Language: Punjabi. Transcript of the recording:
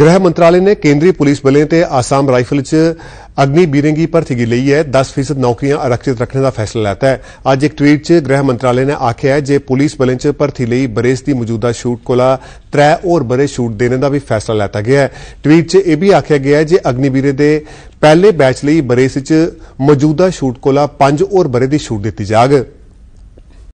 ਗ੍ਰਹਿ ਮੰਤਰਾਲੇ ਨੇ ਕੇਂਦਰੀ ਪੁਲਿਸ ਬਲੇ ਤੇ ਆਸਾਮ ਰਾਈਫਲ 'ਚ ਅਗਨੀ ਬੀਰੰਗੀ ਭਰਤੀ ਲਈ ਹੈ 10% ਨੌਕਰੀਆਂ ਆਰਕਸ਼ਿਤ ਰੱਖਣ ਦਾ ਫੈਸਲਾ ਲੈਤਾ ਹੈ ਅੱਜ ਇੱਕ ਟਵੀਟ 'ਚ ਗ੍ਰਹਿ ਮੰਤਰਾਲੇ ਨੇ ਆਖਿਆ ਹੈ ਜੇ ਪੁਲਿਸ ਬਲੇ 'ਚ ਭਰਤੀ ਲਈ ਬਰੇਸ ਦੀ ਮੌਜੂਦਾ ਸ਼ੂਟ ਕੋਲਾ ਤਰੇ ਹੋਰ ਬਰੇ ਸ਼ੂਟ ਦੇਣ ਦਾ ਵੀ ਫੈਸਲਾ ਲੈਤਾ ਗਿਆ ਹੈ ਟਵੀਟ 'ਚ ਇਹ ਵੀ ਆਖਿਆ ਗਿਆ ਹੈ ਜੇ ਅਗਨੀ ਬੀਰੇ ਦੇ ਪਹਿਲੇ ਬੈਚ ਲਈ ਬਰੇਸ 'ਚ ਮੌਜੂਦਾ ਸ਼ੂਟ ਕੋਲਾ 5 ਹੋਰ ਬਰੇ ਦੀ ਸ਼ੂਟ ਦਿੱਤੀ ਜਾਗ